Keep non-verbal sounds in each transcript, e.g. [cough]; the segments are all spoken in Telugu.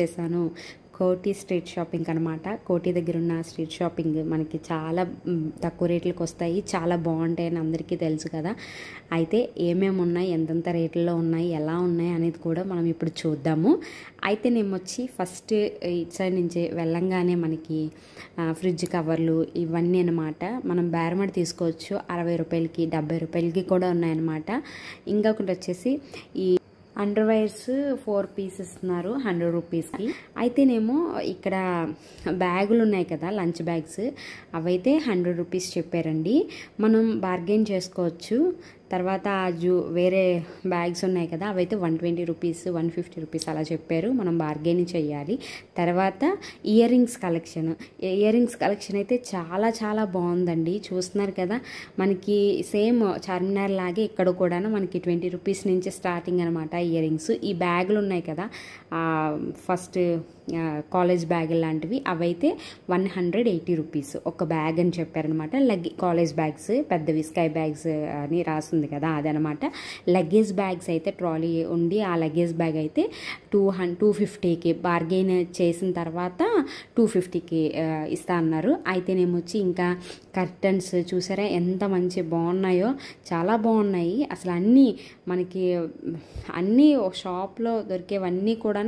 చేశాను కోటి స్ట్రీట్ షాపింగ్ అనమాట కోటి దగ్గర ఉన్న స్ట్రీట్ షాపింగ్ మనకి చాలా తక్కువ రేట్లకు వస్తాయి చాలా బాగుంటాయి అని అందరికీ తెలుసు కదా అయితే ఏమేమి ఉన్నాయి ఎంతెంత రేట్లలో ఉన్నాయి ఎలా ఉన్నాయి అనేది కూడా మనం ఇప్పుడు చూద్దాము అయితే నేను వచ్చి ఫస్ట్ ఇటు సైడ్ నుంచి వెళ్ళంగానే మనకి ఫ్రిడ్జ్ కవర్లు ఇవన్నీ అనమాట మనం బేరమడి తీసుకోవచ్చు అరవై రూపాయలకి డెబ్బై రూపాయలకి కూడా ఉన్నాయన్నమాట ఇంకొకటి వచ్చేసి ఈ అండర్ వైర్స్ ఫోర్ పీస్ ఇస్తున్నారు హండ్రెడ్ రూపీస్కి అయితేనేమో ఇక్కడ బ్యాగులు ఉన్నాయి కదా లంచ్ బ్యాగ్స్ అవైతే హండ్రెడ్ రూపీస్ చెప్పారండి మనం బార్గెన్ చేసుకోవచ్చు తర్వాత జూ వేరే బ్యాగ్స్ ఉన్నాయి కదా అవైతే one twenty rupees one fifty rupees అలా చెప్పారు మనం బార్గెన్ చేయాలి తర్వాత earrings collection earrings collection అయితే చాలా చాలా బాగుందండి చూస్తున్నారు కదా మనకి సేమ్ చార్మినార్ లాగే ఇక్కడ కూడాను మనకి ట్వంటీ రూపీస్ నుంచి స్టార్టింగ్ అనమాట ఇయర్ రింగ్స్ ఈ బ్యాగులు ఉన్నాయి కదా ఫస్ట్ కాలేజ్ బ్యాగ్ లాంటివి అవైతే వన్ హండ్రెడ్ ఎయిటీ రూపీస్ ఒక బ్యాగ్ అని చెప్పారనమాట లగ్గే కాలేజ్ బ్యాగ్స్ పెద్దవి స్కై బ్యాగ్స్ అని రాస్తుంది కదా అదనమాట లగేజ్ బ్యాగ్స్ అయితే ట్రాలీ ఉండి ఆ లగేజ్ బ్యాగ్ అయితే టూ హన్ టూ ఫిఫ్టీకి బార్గెయిన్ చేసిన తర్వాత టూ ఫిఫ్టీకి ఇస్తా అన్నారు అయితే వచ్చి ఇంకా కర్టన్స్ చూసారా ఎంత మంచి బాగున్నాయో చాలా బాగున్నాయి అసలు అన్నీ మనకి అన్నీ షాప్లో దొరికేవన్నీ కూడా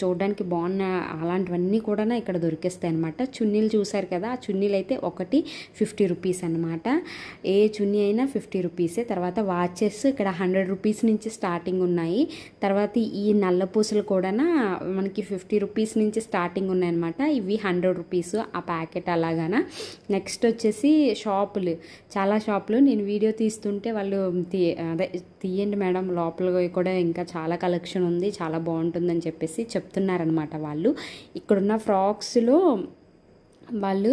చూడడానికి బాగున్నాయి అలాంటివన్నీ కూడా ఇక్కడ దొరికేస్తాయి అనమాట చున్నీలు చూసారు కదా ఆ చున్నీలు అయితే ఒకటి ఫిఫ్టీ రూపీస్ అనమాట ఏ చున్నీ అయినా ఫిఫ్టీ రూపీసే తర్వాత వాచెస్ ఇక్కడ హండ్రెడ్ రూపీస్ నుంచి స్టార్టింగ్ ఉన్నాయి తర్వాత ఈ నల్ల పూసలు కూడా మనకి ఫిఫ్టీ రూపీస్ నుంచి స్టార్టింగ్ ఉన్నాయన్నమాట ఇవి హండ్రెడ్ రూపీస్ ఆ ప్యాకెట్ అలాగాన నెక్స్ట్ వచ్చేసి షాపులు చాలా షాపులు నేను వీడియో తీస్తుంటే వాళ్ళు అదే తీయండి మేడం లోపల కూడా ఇంకా చాలా కలెక్షన్ ఉంది చాలా బాగుంటుందని చెప్పేసి చెప్తున్నారనమాట వాళ్ళు వాళ్ళు ఇక్కడున్న ఫ్రాక్స్లో వాళ్ళు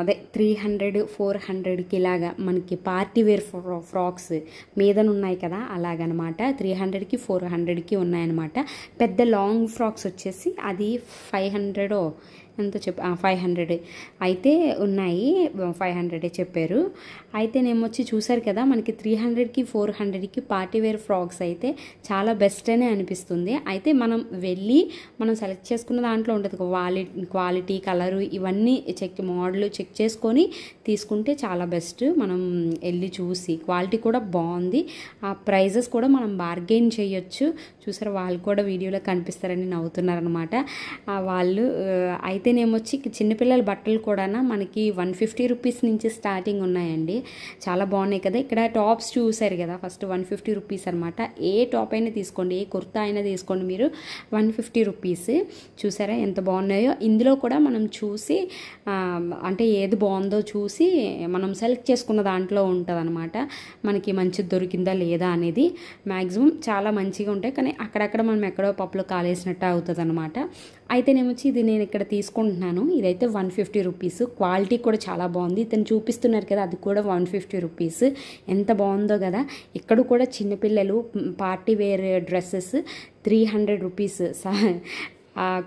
అదే త్రీ హండ్రెడ్ ఫోర్ హండ్రెడ్కి ఇలాగా మనకి పార్టీ వేర్ ఫ్రాక్స్ మీదనున్నాయి కదా అలాగనమాట త్రీ హండ్రెడ్కి ఫోర్ హండ్రెడ్కి ఉన్నాయన్నమాట పెద్ద లాంగ్ ఫ్రాక్స్ వచ్చేసి అది ఫైవ్ హండ్రెడో ఎంత చెప్ ఫైవ్ హండ్రెడ్ అయితే ఉన్నాయి ఫైవ్ హండ్రెడే చెప్పారు అయితే నేను వచ్చి చూశారు కదా మనకి త్రీ హండ్రెడ్కి ఫోర్ హండ్రెడ్కి పార్టీవేర్ ఫ్రాక్స్ అయితే చాలా బెస్ట్ అనే అనిపిస్తుంది అయితే మనం వెళ్ళి మనం సెలెక్ట్ చేసుకున్న దాంట్లో ఉంటుంది క్వాలి క్వాలిటీ కలరు ఇవన్నీ చెక్ మోడల్ చెక్ చేసుకొని తీసుకుంటే చాలా బెస్ట్ మనం వెళ్ళి చూసి క్వాలిటీ కూడా బాగుంది ఆ ప్రైజెస్ కూడా మనం బార్గెయిన్ చేయొచ్చు చూసారు వాళ్ళు కూడా వీడియోలో కనిపిస్తారని నవ్వుతున్నారనమాట వాళ్ళు అయితే వచ్చి చిన్నపిల్లల బట్టలు కూడా మనకి వన్ ఫిఫ్టీ రూపీస్ నుంచి స్టార్టింగ్ ఉన్నాయండి చాలా బాగున్నాయి కదా ఇక్కడ టాప్స్ చూసారు కదా ఫస్ట్ వన్ ఫిఫ్టీ రూపీస్ అనమాట ఏ టాప్ అయినా తీసుకోండి ఏ కుర్తా అయినా తీసుకోండి మీరు వన్ ఫిఫ్టీ రూపీస్ చూసారా ఎంత బాగున్నాయో ఇందులో కూడా మనం చూసి అంటే ఏది బాగుందో చూసి మనం సెలెక్ట్ చేసుకున్న దాంట్లో ఉంటుంది అనమాట మనకి మంచిది దొరికిందా లేదా అనేది మ్యాక్సిమం చాలా మంచిగా ఉంటాయి కానీ అక్కడక్కడ మనం ఎక్కడో పప్పులో కాలేసినట్టు అవుతుంది అనమాట అయితే నేమొచ్చి ఇది నేను ఇక్కడ తీసుకుంటున్నాను ఇదైతే వన్ ఫిఫ్టీ రూపీస్ క్వాలిటీ కూడా చాలా బాగుంది ఇతను చూపిస్తున్నారు కదా అది కూడా వన్ ఫిఫ్టీ రూపీస్ ఎంత బాగుందో కదా ఇక్కడ కూడా చిన్నపిల్లలు party wear dresses three hundred rupees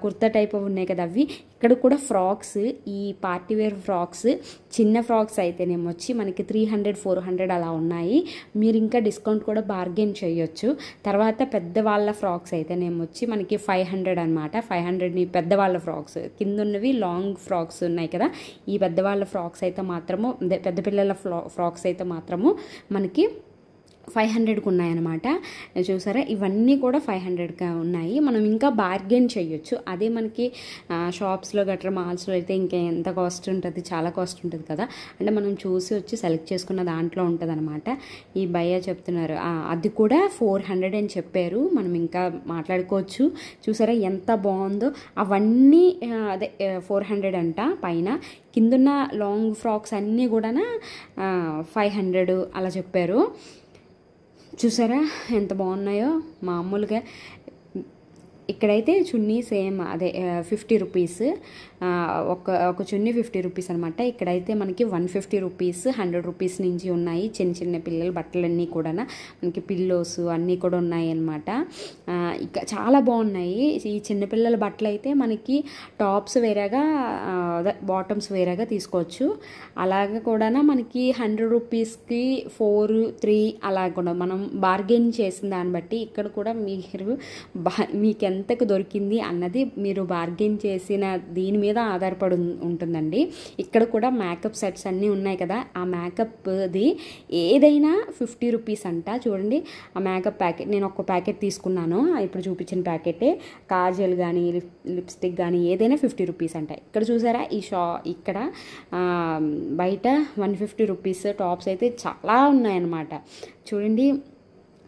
kurta type ఉన్నాయి కదా అవి ఇక్కడ కూడా ఫ్రాక్స్ ఈ పార్టీవేర్ ఫ్రాక్స్ చిన్న ఫ్రాక్స్ అయితేనేమో వచ్చి మనకి త్రీ హండ్రెడ్ ఫోర్ హండ్రెడ్ అలా ఉన్నాయి మీరు ఇంకా డిస్కౌంట్ కూడా బార్గెన్ చేయొచ్చు తర్వాత పెద్దవాళ్ళ ఫ్రాక్స్ అయితేనేమో వచ్చి మనకి ఫైవ్ హండ్రెడ్ అనమాట ఫైవ్ హండ్రెడ్ని పెద్దవాళ్ళ ఫ్రాక్స్ కింద ఉన్నవి లాంగ్ ఫ్రాక్స్ ఉన్నాయి కదా ఈ పెద్దవాళ్ళ ఫ్రాక్స్ అయితే మాత్రము పెద్ద పిల్లల ఫ్రాక్స్ అయితే మాత్రము మనకి ఫైవ్ హండ్రెడ్కి ఉన్నాయన్నమాట చూసారా ఇవన్నీ కూడా ఫైవ్ హండ్రెడ్గా ఉన్నాయి మనం ఇంకా బార్గెన్ చేయొచ్చు అదే మనకి షాప్స్లో గట్రా మాల్స్లో అయితే ఇంకా ఎంత కాస్ట్ ఉంటుంది చాలా కాస్ట్ ఉంటుంది కదా అంటే మనం చూసి వచ్చి సెలెక్ట్ చేసుకున్న దాంట్లో ఉంటుంది ఈ భయ్య చెప్తున్నారు అది కూడా ఫోర్ హండ్రెడ్ అని చెప్పారు మనం ఇంకా మాట్లాడుకోవచ్చు చూసారా ఎంత బాగుందో అవన్నీ అదే ఫోర్ హండ్రెడ్ అంట పైన కిందున్న లాంగ్ ఫ్రాక్స్ అన్నీ కూడా ఫైవ్ హండ్రెడ్ అలా చెప్పారు చూసారా ఎంత బాగున్నాయో మామూలుగా ఇక్కడైతే చున్నీ సేమ్ అదే ఫిఫ్టీ రూపీస్ ఒక ఒక చున్నీ ఫిఫ్టీ రూపీస్ అనమాట ఇక్కడైతే మనకి one fifty rupees hundred rupees నుంచి ఉన్నాయి చిన్న చిన్న పిల్లల బట్టలన్నీ కూడా మనకి పిల్లోస్ అన్నీ కూడా ఉన్నాయి అనమాట ఇక చాలా బాగున్నాయి ఈ చిన్నపిల్లల బట్టలు అయితే మనకి టాప్స్ వేరేగా బాటమ్స్ వేరేగా తీసుకోవచ్చు అలాగ కూడా మనకి హండ్రెడ్ రూపీస్కి ఫోర్ త్రీ అలా కూడా మనం బార్గెన్ చేసిన దాన్ని బట్టి ఇక్కడ కూడా మీరు బా మీకు ఎంతకు దొరికింది అన్నది మీరు బార్గెన్ చేసిన దీని మీద మీద ఆధారపడి ఉంటుందండి ఇక్కడ కూడా మేకప్ సెట్స్ అన్నీ ఉన్నాయి కదా ఆ మేకప్ది ఏదైనా ఫిఫ్టీ రూపీస్ అంట చూడండి ఆ మేకప్ ప్యాకెట్ నేను ఒక ప్యాకెట్ తీసుకున్నాను ఇప్పుడు చూపించిన ప్యాకెటే కాజల్ కానీ లిప్ లిప్స్టిక్ కానీ ఏదైనా ఫిఫ్టీ రూపీస్ అంట ఇక్కడ చూసారా ఈ షా ఇక్కడ బయట వన్ ఫిఫ్టీ రూపీస్ టాప్స్ అయితే చాలా ఉన్నాయన్నమాట చూడండి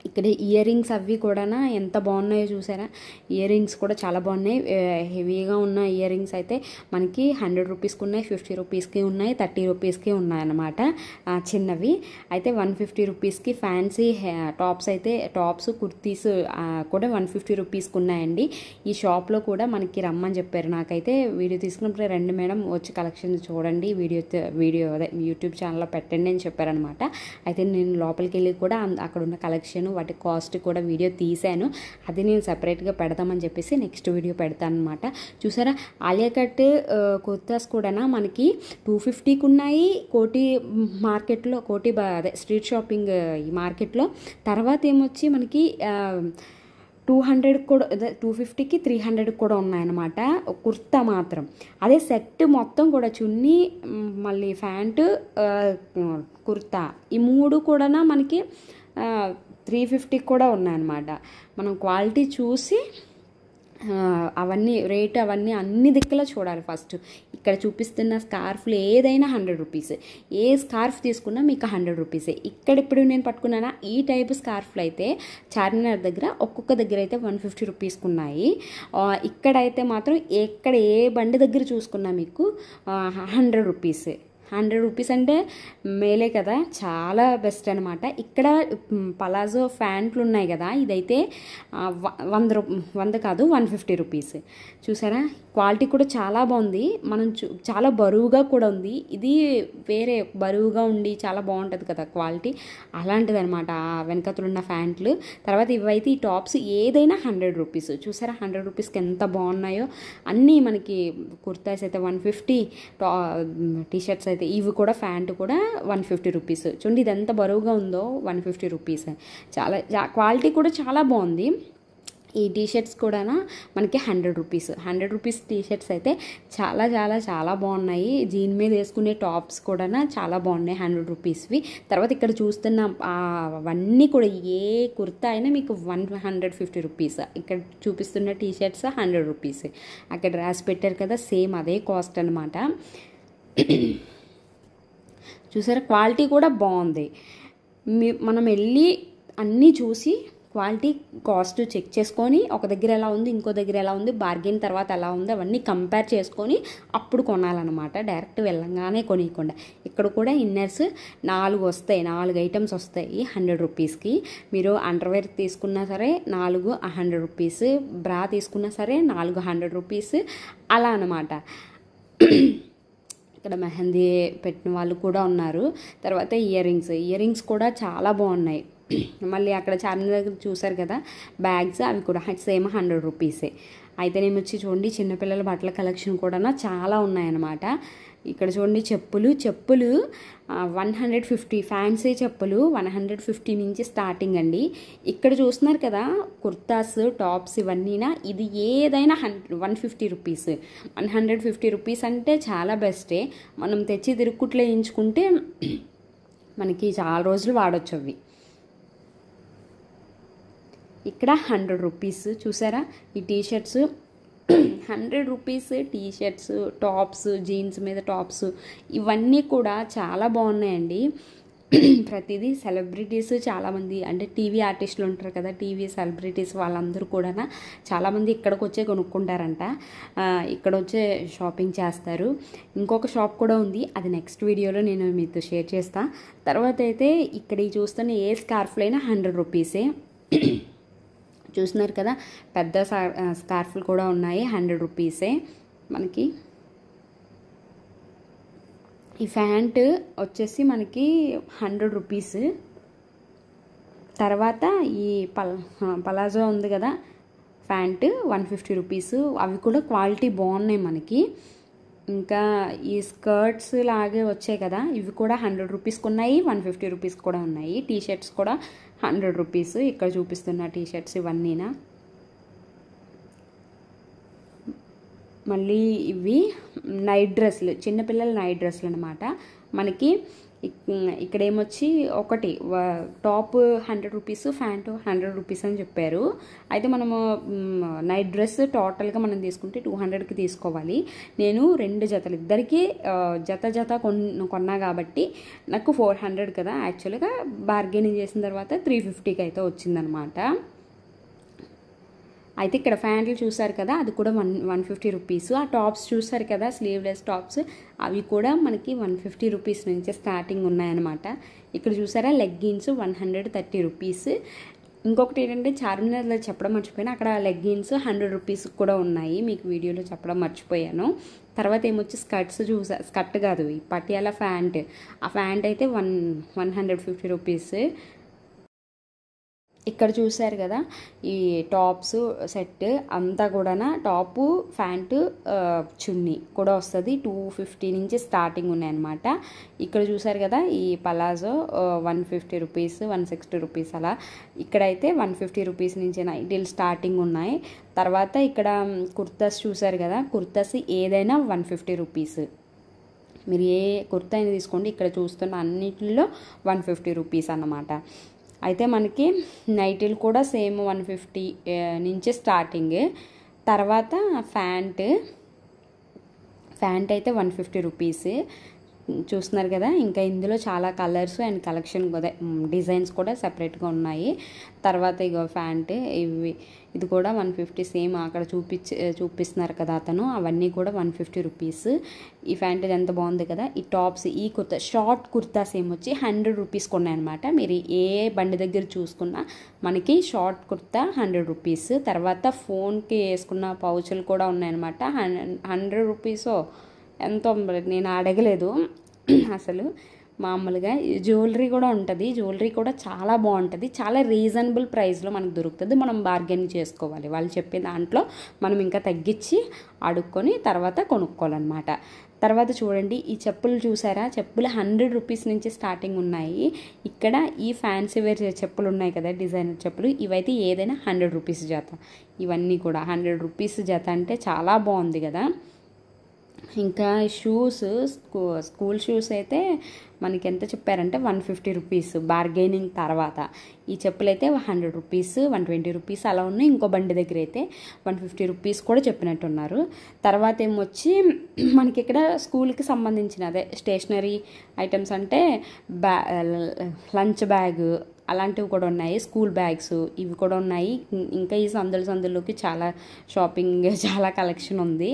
ఇక్కడ ఇయర్ రింగ్స్ అవి కూడా ఎంత బాగున్నాయో చూసారా ఇయర్ రింగ్స్ కూడా చాలా బాగున్నాయి హెవీగా ఉన్న ఇయర్ రింగ్స్ అయితే మనకి హండ్రెడ్ రూపీస్కి ఉన్నాయి ఫిఫ్టీ రూపీస్కి ఉన్నాయి థర్టీ రూపీస్కి ఉన్నాయన్నమాట చిన్నవి అయితే వన్ ఫిఫ్టీ రూపీస్కి ఫ్యాన్సీ టాప్స్ అయితే టాప్స్ కుర్తీస్ కూడా వన్ ఫిఫ్టీ రూపీస్కి ఉన్నాయండి ఈ షాప్లో కూడా మనకి రమ్మని చెప్పారు నాకైతే వీడియో తీసుకున్నప్పుడు రెండు మేడం వచ్చి కలెక్షన్ చూడండి వీడియో వీడియో అదే యూట్యూబ్ ఛానల్లో పెట్టండి అని చెప్పారనమాట అయితే నేను లోపలికి వెళ్ళి కూడా అక్కడ ఉన్న కలెక్షన్ వాటి కాస్ట్ కూడా వీడియో తీశాను అది నేను సపరేట్గా పెడదామని చెప్పేసి నెక్స్ట్ వీడియో పెడతాను అనమాట చూసారా ఆలియా కట్ కుర్తాస్ కూడా మనకి టూ ఫిఫ్టీకి ఉన్నాయి కోటి మార్కెట్లో కోటి అదే స్ట్రీట్ షాపింగ్ ఈ మార్కెట్లో తర్వాత ఏమొచ్చి మనకి టూ హండ్రెడ్ కూడా టూ ఫిఫ్టీకి త్రీ హండ్రెడ్ కూడా ఉన్నాయన్నమాట కుర్తా మాత్రం అదే సెట్ మొత్తం కూడా చున్నీ మళ్ళీ ప్యాంటు కుర్తా ఈ మూడు కూడా మనకి త్రీ ఫిఫ్టీకి కూడా ఉన్నాయన్నమాట మనం క్వాలిటీ చూసి అవన్నీ రేట్ అవన్నీ అన్ని దిక్కులో చూడాలి ఫస్ట్ ఇక్కడ చూపిస్తున్న స్కార్ఫ్లు ఏదైనా హండ్రెడ్ రూపీస్ ఏ స్కార్ఫ్ తీసుకున్నా మీకు హండ్రెడ్ రూపీసే ఇక్కడ ఇప్పుడు నేను పట్టుకున్నానా ఈ టైప్ స్కార్ఫ్లు అయితే చార్మినార్ దగ్గర ఒక్కొక్క దగ్గర అయితే వన్ ఫిఫ్టీ రూపీస్కి ఉన్నాయి ఇక్కడైతే మాత్రం ఎక్కడ ఏ బండి దగ్గర చూసుకున్నా మీకు హండ్రెడ్ రూపీసే హండ్రెడ్ రూపీస్ అంటే మేలే కదా చాలా బెస్ట్ అనమాట ఇక్కడ పలాజో ఫ్యాంట్లు ఉన్నాయి కదా ఇదైతే వంద రూ వంద కాదు వన్ ఫిఫ్టీ రూపీస్ చూసారా క్వాలిటీ కూడా చాలా బాగుంది మనం చాలా బరువుగా కూడా ఉంది ఇది వేరే బరువుగా ఉండి చాలా బాగుంటుంది కదా క్వాలిటీ అలాంటిది అనమాట వెనకతులు ఉన్న ఫ్యాంట్లు తర్వాత ఇవైతే ఈ టాప్స్ ఏదైనా హండ్రెడ్ రూపీస్ చూసారా హండ్రెడ్ రూపీస్కి ఎంత బాగున్నాయో అన్నీ మనకి కుర్తాస్ అయితే వన్ ఫిఫ్టీ టా టీషర్ట్స్ అయితే ఇవి కూడా ప్యాంట్ కూడా వన్ ఫిఫ్టీ రూపీస్ చూడండి ఇది ఎంత బరువుగా ఉందో వన్ ఫిఫ్టీ రూపీస్ చాలా క్వాలిటీ కూడా చాలా బాగుంది ఈ టీషర్ట్స్ కూడా మనకి hundred rupees hundred rupees T shirts అయితే చాలా చాలా చాలా బాగున్నాయి జీన్ మీద వేసుకునే టాప్స్ కూడా చాలా బాగున్నాయి హండ్రెడ్ రూపీస్వి తర్వాత ఇక్కడ చూస్తున్న అవన్నీ కూడా ఏ కుర్తా అయినా మీకు వన్ హండ్రెడ్ ఫిఫ్టీ రూపీస్ ఇక్కడ చూపిస్తున్న టీషర్ట్స్ హండ్రెడ్ రూపీస్ అక్కడ రాసి పెట్టారు కదా సేమ్ అదే కాస్ట్ అనమాట చూసారా క్వాలిటీ కూడా బాగుంది మనం వెళ్ళి అన్నీ చూసి క్వాలిటీ కాస్ట్ చెక్ చేసుకొని ఒక దగ్గర ఎలా ఉంది ఇంకో దగ్గర ఎలా ఉంది బార్గెన్ తర్వాత ఎలా ఉంది అవన్నీ కంపేర్ చేసుకొని అప్పుడు కొనాలన్నమాట డైరెక్ట్ వెళ్ళంగానే కొనియకుండా ఇక్కడ కూడా ఇన్నర్స్ నాలుగు వస్తాయి నాలుగు ఐటమ్స్ వస్తాయి హండ్రెడ్ రూపీస్కి మీరు అండర్వేర్ తీసుకున్నా సరే నాలుగు హండ్రెడ్ రూపీస్ బ్రా తీసుకున్నా సరే నాలుగు హండ్రెడ్ రూపీస్ అలా అనమాట ఇక్కడ మెహందీ పెట్టిన వాళ్ళు కూడా ఉన్నారు తర్వాత ఇయర్ రింగ్స్ ఇయర్ రింగ్స్ కూడా చాలా బాగున్నాయి మళ్ళీ అక్కడ చార్మినార్ దగ్గర చూసారు కదా బ్యాగ్స్ అవి కూడా సేమ్ హండ్రెడ్ రూపీసే అయితే నేను వచ్చి చూడండి చిన్నపిల్లల బట్టల కలెక్షన్ కూడా చాలా ఉన్నాయన్నమాట ఇక్కడ చూడండి చెప్పులు చెప్పులు వన్ హండ్రెడ్ ఫిఫ్టీ ఫ్యాన్సీ చెప్పులు వన్ హండ్రెడ్ ఫిఫ్టీ నుంచి స్టార్టింగ్ అండి ఇక్కడ చూస్తున్నారు కదా కుర్తాస్ టాప్స్ ఇవన్నీనా ఇది ఏదైనా హన్ one fifty rupees one hundred fifty rupees అంటే చాలా బెస్టే మనం తెచ్చి తిరుక్కుట్లో వేయించుకుంటే మనకి చాలా రోజులు వాడొచ్చు అవి ఇక్కడ హండ్రెడ్ రూపీస్ చూసారా ఈ T shirts hundred rupees T shirts tops jeans మీద టాప్స్ ఇవన్నీ కూడా చాలా బాగున్నాయండి ప్రతిదీ సెలబ్రిటీస్ చాలామంది అంటే టీవీ ఆర్టిస్టులు ఉంటారు కదా టీవీ సెలబ్రిటీస్ వాళ్ళందరూ కూడా చాలామంది ఇక్కడికి వచ్చే కొనుక్కుంటారంట ఇక్కడ వచ్చే షాపింగ్ చేస్తారు ఇంకొక షాప్ కూడా ఉంది అది నెక్స్ట్ వీడియోలో నేను మీతో షేర్ చేస్తాను తర్వాత అయితే ఇక్కడ చూస్తున్న ఏ స్కార్ఫ్లైనా హండ్రెడ్ రూపీసే చూసినారు కదా పెద్ద స్కార్ఫ్లు కూడా ఉన్నాయి హండ్రెడ్ రూపీసే మనకి ఈ ప్యాంటు వచ్చేసి మనకి హండ్రెడ్ రూపీస్ తర్వాత ఈ పల్ పలాజో ఉంది కదా ఫ్యాంట్ వన్ ఫిఫ్టీ రూపీస్ అవి కూడా క్వాలిటీ బాగున్నాయి మనకి ఇంకా ఈ స్కర్ట్స్ లాగే వచ్చాయి కదా ఇవి కూడా హండ్రెడ్ రూపీస్కి ఉన్నాయి వన్ ఫిఫ్టీ రూపీస్ కూడా ఉన్నాయి టీ షర్ట్స్ కూడా హండ్రెడ్ రూపీస్ ఇక్కడ చూపిస్తున్న టీ షర్ట్స్ ఇవన్నీనా మళ్ళీ ఇవి నైట్ డ్రెస్సులు చిన్నపిల్లల నైట్ డ్రెస్సులు అనమాట మనకి ఇక్కడ ఏమొచ్చి ఒకటి top hundred rupees pant hundred rupees అని చెప్పారు అయితే మనము నైట్ డ్రెస్ టోటల్గా మనం తీసుకుంటే టూ హండ్రెడ్కి తీసుకోవాలి నేను రెండు జతలు ఇద్దరికి జత జత కొన్నా కాబట్టి నాకు ఫోర్ హండ్రెడ్ కదా యాక్చువల్గా బార్గెనింగ్ చేసిన తర్వాత త్రీ ఫిఫ్టీకి అయితే వచ్చిందనమాట అయితే ఇక్కడ ఫ్యాంట్లు చూసారు కదా అది కూడా వన్ వన్ ఫిఫ్టీ రూపీస్ ఆ టాప్స్ చూసారు కదా స్లీవ్లెస్ టాప్స్ అవి కూడా మనకి వన్ ఫిఫ్టీ రూపీస్ నుంచి స్టార్టింగ్ ఉన్నాయన్నమాట ఇక్కడ చూసారా leggings one hundred thirty rupees ఇంకొకటి ఏంటంటే చార్మినార్లో చెప్పడం మర్చిపోయాను అక్కడ లెగ్గిన్స్ హండ్రెడ్ రూపీస్ కూడా ఉన్నాయి మీకు వీడియోలో చెప్పడం మర్చిపోయాను తర్వాత ఏమొచ్చి స్కర్ట్స్ చూసా స్కర్ట్ కాదు ఈ పటియాల ఫ్యాంట్ ఆ ఫ్యాంట్ అయితే one one hundred fifty rupees ఇక్కడ చూశారు కదా ఈ టాప్స్ సెట్ అంతా కూడా టాపు ప్యాంటు చున్నీ కూడా వస్తుంది టూ ఫిఫ్టీ నుంచి స్టార్టింగ్ ఉన్నాయన్నమాట ఇక్కడ చూశారు కదా ఈ palazzo one fifty rupees one sixty rupees అలా ఇక్కడైతే వన్ ఫిఫ్టీ రూపీస్ నుంచి నైటీలు స్టార్టింగ్ ఉన్నాయి తర్వాత ఇక్కడ కుర్తాస్ చూశారు కదా కుర్తాస్ ఏదైనా వన్ ఫిఫ్టీ రూపీస్ మీరు ఏ కుర్తా అయినా తీసుకోండి ఇక్కడ చూస్తున్న అన్నింటిలో వన్ ఫిఫ్టీ రూపీస్ అన్నమాట అయితే మనకి నైటీలు కూడా సేమ్ వన్ ఫిఫ్టీ నుంచి స్టార్టింగ్ తర్వాత ఫ్యాంట్ ఫ్యాంట్ అయితే వన్ ఫిఫ్టీ రూపీస్ చూస్తున్నారు కదా ఇంకా ఇందులో చాలా కలర్స్ అండ్ కలెక్షన్ డిజైన్స్ కూడా సపరేట్గా ఉన్నాయి తర్వాత ఇగో ఫ్యాంట్ ఇవి ఇది కూడా వన్ ఫిఫ్టీ సేమ్ అక్కడ చూపించి చూపిస్తున్నారు కదా అతను అవన్నీ కూడా వన్ ఫిఫ్టీ రూపీస్ ఈ ఫ్యాంటేజ్ ఎంత బాగుంది కదా ఈ టాప్స్ ఈ కుర్తా షార్ట్ కుర్తాస్ ఏమొచ్చి హండ్రెడ్ రూపీస్ కొన్నాయన్నమాట మీరు ఏ బండి దగ్గర చూసుకున్నా మనకి షార్ట్ కుర్తా హండ్రెడ్ రూపీస్ తర్వాత ఫోన్కి వేసుకున్న పౌచులు కూడా ఉన్నాయన్నమాట హండ్రెడ్ రూపీసో ఎంతో నేను అడగలేదు [clears throat] అసలు మామూలుగా జ్యువెలరీ కూడా ఉంటుంది జ్యువెలరీ కూడా చాలా బాగుంటుంది చాలా రీజనబుల్ ప్రైస్లో మనకు దొరుకుతుంది మనం బార్గెన్ చేసుకోవాలి వాళ్ళు చెప్పే దాంట్లో మనం ఇంకా తగ్గించి అడుక్కొని తర్వాత కొనుక్కోవాలన్నమాట తర్వాత చూడండి ఈ చెప్పులు చూసారా చెప్పులు హండ్రెడ్ రూపీస్ నుంచి స్టార్టింగ్ ఉన్నాయి ఇక్కడ ఈ ఫ్యాన్సీ వేర్ చెప్పులు ఉన్నాయి కదా డిజైనర్ చెప్పులు ఇవైతే ఏదైనా హండ్రెడ్ రూపీస్ జత ఇవన్నీ కూడా హండ్రెడ్ రూపీస్ జత అంటే చాలా బాగుంది కదా ఇంకా షూస్ స్కూల్ షూస్ అయితే మనకి ఎంత చెప్పారంటే వన్ ఫిఫ్టీ రూపీస్ బార్గెనింగ్ తర్వాత ఈ చెప్పులు అయితే hundred rupees one twenty rupees అలా ఉన్నాయి ఇంకో బండి దగ్గర అయితే వన్ ఫిఫ్టీ రూపీస్ కూడా చెప్పినట్టున్నారు తర్వాత ఏమొచ్చి [clears throat] మనకి ఇక్కడ స్కూల్కి సంబంధించిన అదే స్టేషనరీ ఐటమ్స్ అంటే బ్యా లంచ్ బ్యాగ్ అలాంటివి కూడా ఉన్నాయి స్కూల్ బ్యాగ్స్ ఇవి కూడా ఉన్నాయి ఇంకా ఈ సందులు సందుల్లోకి చాలా షాపింగ్ [laughs] చాలా కలెక్షన్ ఉంది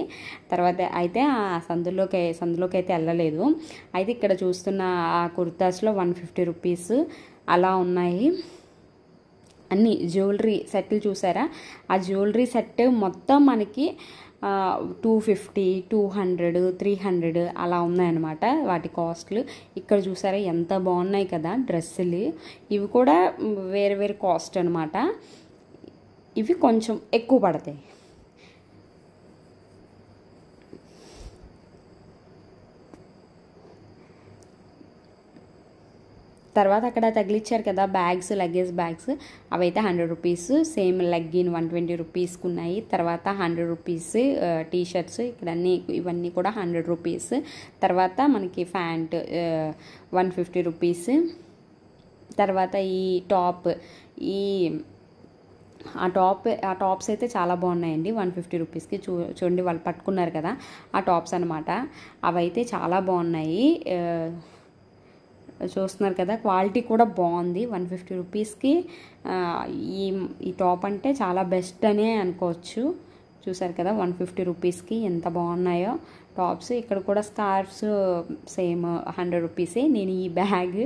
తర్వాత అయితే ఆ సందులోకి సందులోకి అయితే వెళ్ళలేదు అయితే ఇక్కడ చూస్తున్న ఆ కుర్తాస్లో వన్ ఫిఫ్టీ రూపీస్ అలా ఉన్నాయి అన్ని జ్యువెలరీ సెట్లు చూసారా ఆ జ్యువెలరీ సెట్ మొత్తం మనకి two fifty two hundred three hundred అలా ఉన్నాయన్నమాట వాటి కాస్ట్లు ఇక్కడ చూసారా ఎంత బాగున్నాయి కదా డ్రెస్సులు ఇవి కూడా వేరే వేరే కాస్ట్ అనమాట ఇవి కొంచెం ఎక్కువ పడతాయి తర్వాత అక్కడ తగిలిచ్చారు కదా బ్యాగ్స్ లగేజ్ బ్యాగ్స్ అవైతే హండ్రెడ్ రూపీస్ సేమ్ లగ్గిన్ వన్ ట్వంటీ రూపీస్కి ఉన్నాయి తర్వాత హండ్రెడ్ రూపీస్ టీషర్ట్స్ ఇక్కడ అన్నీ ఇవన్నీ కూడా హండ్రెడ్ రూపీస్ తర్వాత మనకి ప్యాంటు వన్ ఫిఫ్టీ రూపీస్ తర్వాత ఈ టాప్ ఈ ఆ టాప్ ఆ టాప్స్ అయితే చాలా బాగున్నాయండి వన్ ఫిఫ్టీ రూపీస్కి చూ చూడండి వాళ్ళు పట్టుకున్నారు కదా ఆ టాప్స్ అనమాట అవైతే చాలా బాగున్నాయి uh, చూస్తున్నారు కదా క్వాలిటీ కూడా బాగుంది వన్ ఫిఫ్టీ రూపీస్కి ఈ ఈ టాప్ అంటే చాలా బెస్ట్ అనే అనుకోవచ్చు చూసారు కదా వన్ ఫిఫ్టీ రూపీస్కి ఎంత బాగున్నాయో టాప్స్ ఇక్కడ కూడా స్కార్ఫ్స్ సేమ్ హండ్రెడ్ రూపీసే నేను ఈ బ్యాగ్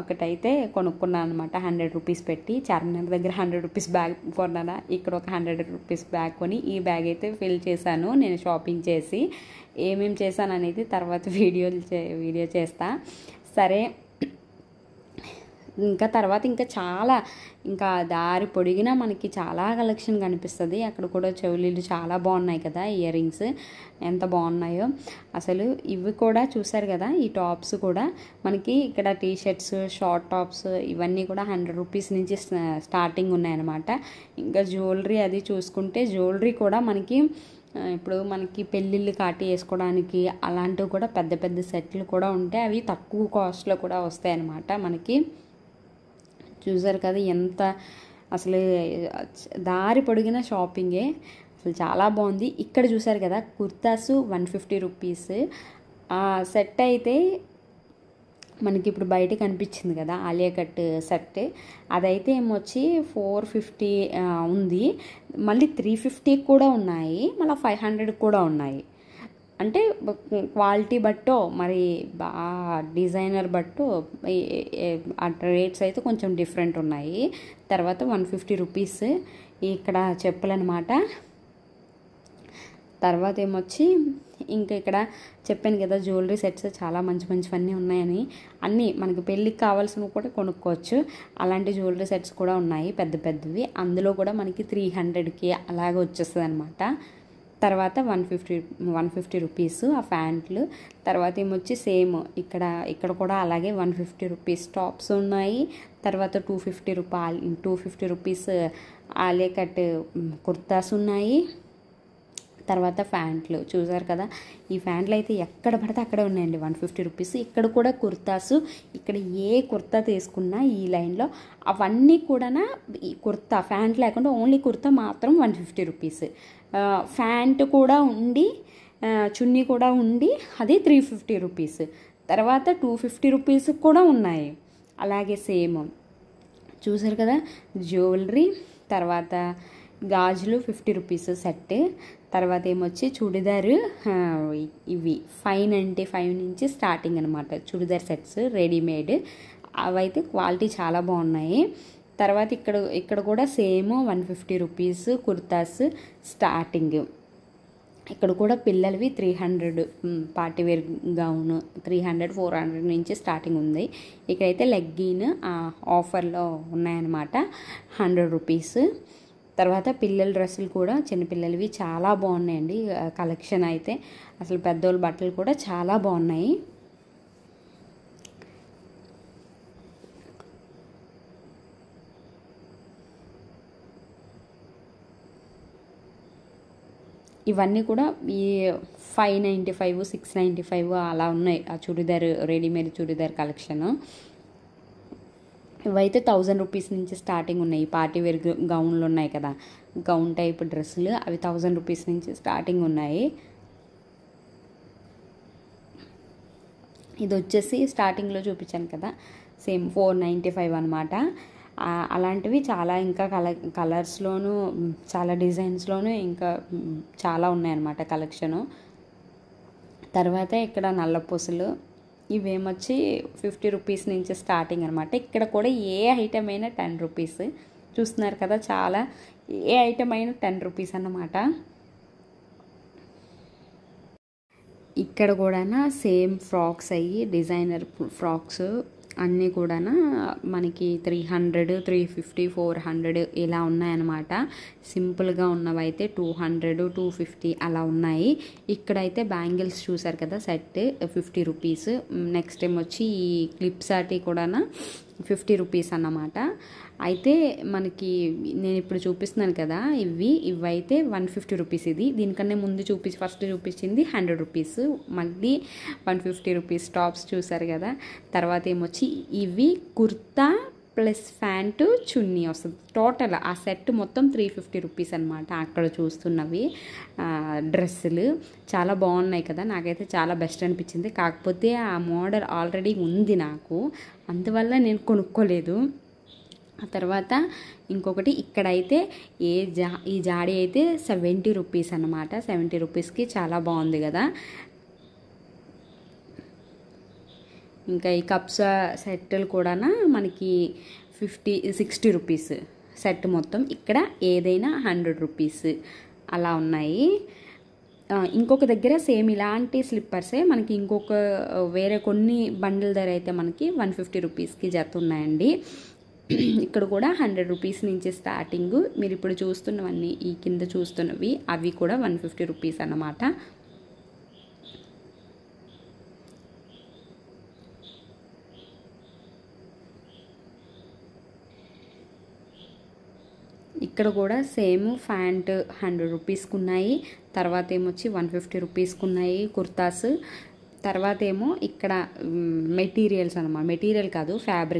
ఒకటైతే కొనుక్కున్నాను అనమాట హండ్రెడ్ రూపీస్ పెట్టి చార్మినార్ దగ్గర హండ్రెడ్ రూపీస్ బ్యాగ్ కొన్నాను ఇక్కడ ఒక హండ్రెడ్ రూపీస్ బ్యాగ్ కొని ఈ బ్యాగ్ అయితే ఫిల్ చేశాను నేను షాపింగ్ చేసి ఏమేమి చేశాను అనేది తర్వాత [laughs] వీడియోలు చే వీడియో చేస్తా సరే ఇంకా తర్వాత ఇంకా చాలా ఇంకా దారి పొడిగినా మనకి చాలా కలెక్షన్ కనిపిస్తుంది అక్కడ కూడా చెవులీలు చాలా బాగున్నాయి కదా ఇయర్ రింగ్స్ ఎంత బాగున్నాయో అసలు ఇవి కూడా చూసారు కదా ఈ టాప్స్ కూడా మనకి ఇక్కడ టీ షర్ట్స్ షార్ట్ టాప్స్ ఇవన్నీ కూడా హండ్రెడ్ రూపీస్ నుంచి స్టార్టింగ్ ఉన్నాయన్నమాట ఇంకా జ్యువెలరీ అది చూసుకుంటే జ్యువెలరీ కూడా మనకి ఇప్పుడు మనకి పెళ్ళిళ్ళు కాటి వేసుకోవడానికి అలాంటివి కూడా పెద్ద పెద్ద సెట్లు కూడా ఉంటాయి అవి తక్కువ కాస్ట్లో కూడా వస్తాయి అన్నమాట మనకి చూసారు కదా ఎంత అసలు దారి పొడిగిన షాపింగే అసలు చాలా బాగుంది ఇక్కడ చూసారు కదా kurtas one fifty rupees set అయితే మనకి ఇప్పుడు బయట కనిపించింది కదా ఆలియా కట్ సెట్ అదైతే ఏమొచ్చి ఫోర్ ఫిఫ్టీ ఉంది మళ్ళీ త్రీ ఫిఫ్టీకి కూడా ఉన్నాయి మళ్ళీ ఫైవ్ హండ్రెడ్ కూడా ఉన్నాయి అంటే క్వాలిటీ బట్టో మరి డిజైనర్ బట్టో ఆ రేట్స్ అయితే కొంచెం డిఫరెంట్ ఉన్నాయి తర్వాత వన్ ఫిఫ్టీ రూపీస్ ఇక్కడ చెప్పులనమాట తర్వాత ఏమొచ్చి ఇంకా ఇక్కడ చెప్పాను కదా జ్యువెలరీ సెట్స్ చాలా మంచి మంచివన్నీ ఉన్నాయని అన్నీ మనకి పెళ్ళికి కావాల్సినవి కూడా కొనుక్కోవచ్చు అలాంటి జ్యువెలరీ సెట్స్ కూడా ఉన్నాయి పెద్ద పెద్దవి అందులో కూడా మనకి త్రీ హండ్రెడ్కి అలాగే వచ్చేస్తుంది అనమాట తర్వాత one fifty one fifty rupees ఆ ప్యాంట్లు తర్వాత ఏమొచ్చి సేమ్ ఇక్కడ ఇక్కడ కూడా అలాగే వన్ ఫిఫ్టీ రూపీస్ టాప్స్ ఉన్నాయి తర్వాత టూ ఫిఫ్టీ రూపా టూ ఫిఫ్టీ రూపీస్ ఆలే కట్ కుర్తాస్ ఉన్నాయి తర్వాత ప్యాంట్లు చూసారు కదా ఈ ప్యాంట్లు అయితే ఎక్కడ పడితే అక్కడ ఉన్నాయండి వన్ ఫిఫ్టీ రూపీస్ ఇక్కడ కూడా కుర్తాస్ ఇక్కడ ఏ కుర్తా తీసుకున్నా ఈ లైన్లో అవన్నీ కూడా ఈ కుర్తా ప్యాంట్ లేకుండా ఓన్లీ కుర్తా మాత్రం వన్ ఫిఫ్టీ రూపీస్ ఫ్యాంట్ కూడా ఉండి చున్నీ కూడా ఉండి అది త్రీ ఫిఫ్టీ రూపీస్ తర్వాత టూ ఫిఫ్టీ రూపీస్ కూడా ఉన్నాయి అలాగే సేమ్ చూసారు కదా జ్యువెలరీ తర్వాత గాజులు ఫిఫ్టీ రూపీస్ సెట్ తర్వాత ఏమొచ్చి చుడిదారు ఇవి ఫైవ్ అంటే ఫైవ్ నుంచి స్టార్టింగ్ అనమాట చుడిదార్ సెట్స్ రెడీమేడ్ అవైతే క్వాలిటీ చాలా బాగున్నాయి తర్వాత ఇక్కడ ఇక్కడ కూడా same one fifty rupees kurtas starting ఇక్కడ కూడా పిల్లలవి three hundred party wear gown three hundred four hundred నుంచి స్టార్టింగ్ ఉంది ఇక్కడైతే లెగ్గిన్ ఆఫర్లో ఉన్నాయన్నమాట హండ్రెడ్ రూపీస్ తర్వాత పిల్లల డ్రెస్సులు కూడా చిన్నపిల్లలవి చాలా బాగున్నాయండి కలెక్షన్ అయితే అసలు పెద్దోళ్ళ బట్టలు కూడా చాలా బాగున్నాయి ఇవన్నీ కూడా ఈ five ninety five six ninety five అలా ఉన్నాయి ఆ చుడిదార్ రెడీమేడ్ చుడిదార్ కలెక్షన్ ఇవైతే థౌజండ్ రూపీస్ నుంచి స్టార్టింగ్ ఉన్నాయి పార్టీ వేర్ గౌన్లు ఉన్నాయి కదా గౌన్ టైప్ డ్రెస్సులు అవి థౌజండ్ రూపీస్ నుంచి స్టార్టింగ్ ఉన్నాయి ఇది వచ్చేసి స్టార్టింగ్లో చూపించాను కదా సేమ్ ఫోర్ నైంటీ ఫైవ్ అనమాట అలాంటివి చాలా ఇంకా కల కలర్స్లోనూ చాలా డిజైన్స్లోను ఇంకా చాలా ఉన్నాయన్నమాట కలెక్షను తర్వాత ఇక్కడ నల్ల పూసలు ఇవేమొచ్చి ఫిఫ్టీ రూపీస్ నుంచి స్టార్టింగ్ అనమాట ఇక్కడ కూడా ఏ ఐటమ్ అయినా టెన్ రూపీస్ చూస్తున్నారు కదా చాలా ఏ ఐటమ్ అయినా టెన్ రూపీస్ అన్నమాట ఇక్కడ కూడా సేమ్ ఫ్రాక్స్ అయ్యి డిజైనర్ ఫ్రాక్స్ అన్నీ కూడా మనకి three hundred three fifty four hundred ఇలా ఉన్నాయన్నమాట సింపుల్గా ఉన్నవైతే టూ హండ్రెడ్ టూ ఫిఫ్టీ అలా ఉన్నాయి ఇక్కడైతే బ్యాంగిల్స్ చూసారు కదా set fifty rupees next time వచ్చి ఈ క్లిప్స్ అటు కూడా ఫిఫ్టీ రూపీస్ అన్నమాట అయితే మనకి నేను ఇప్పుడు చూపిస్తున్నాను కదా ఇవి ఇవైతే వన్ ఫిఫ్టీ రూపీస్ ఇది దీనికన్నా ముందు చూపి ఫస్ట్ చూపించింది హండ్రెడ్ రూపీస్ మళ్ళీ వన్ ఫిఫ్టీ రూపీస్ టాప్స్ చూసారు కదా తర్వాత ఏమొచ్చి ఇవి కుర్తా ప్లస్ ప్యాంటు చున్నీ వస్తుంది టోటల్ ఆ సెట్ మొత్తం త్రీ ఫిఫ్టీ రూపీస్ అనమాట అక్కడ చూస్తున్నవి డ్రెస్సులు చాలా బాగున్నాయి కదా నాకైతే చాలా బెస్ట్ అనిపించింది కాకపోతే ఆ మోడల్ ఆల్రెడీ ఉంది నాకు అందువల్ల నేను కొనుక్కోలేదు ఆ తర్వాత ఇంకొకటి ఇక్కడైతే ఏ జా ఈ జాడీ అయితే సెవెంటీ రూపీస్ అనమాట సెవెంటీ రూపీస్కి చాలా బాగుంది కదా ఇంకా ఈ కప్స్ సెట్లు కూడా మనకి ఫిఫ్టీ సిక్స్టీ రూపీస్ సెట్ మొత్తం ఇక్కడ ఏదైనా హండ్రెడ్ రూపీస్ అలా ఉన్నాయి ఇంకొక దగ్గర సేమ్ ఇలాంటి స్లిప్పర్సే మనకి ఇంకొక వేరే కొన్ని బండిల్ ధర అయితే మనకి వన్ ఫిఫ్టీ రూపీస్కి జత ఉన్నాయండి ఇక్కడ కూడా హండ్రెడ్ రూపీస్ నుంచి స్టార్టింగ్ మీరు ఇప్పుడు చూస్తున్నవన్నీ ఈ కింద చూస్తున్నవి అవి కూడా వన్ ఫిఫ్టీ రూపీస్ అన్నమాట ఇక్కడ కూడా సేమ్ ఫ్యాంట్ హండ్రెడ్ రూపీస్కి ఉన్నాయి తర్వాత ఏమొచ్చి వన్ ఫిఫ్టీ రూపీస్కి ఉన్నాయి కుర్తాస్ తర్వాత ఏమో ఇక్కడ మెటీరియల్స్ అనమాట మెటీరియల్ కాదు ఫ్యాబ్రిక్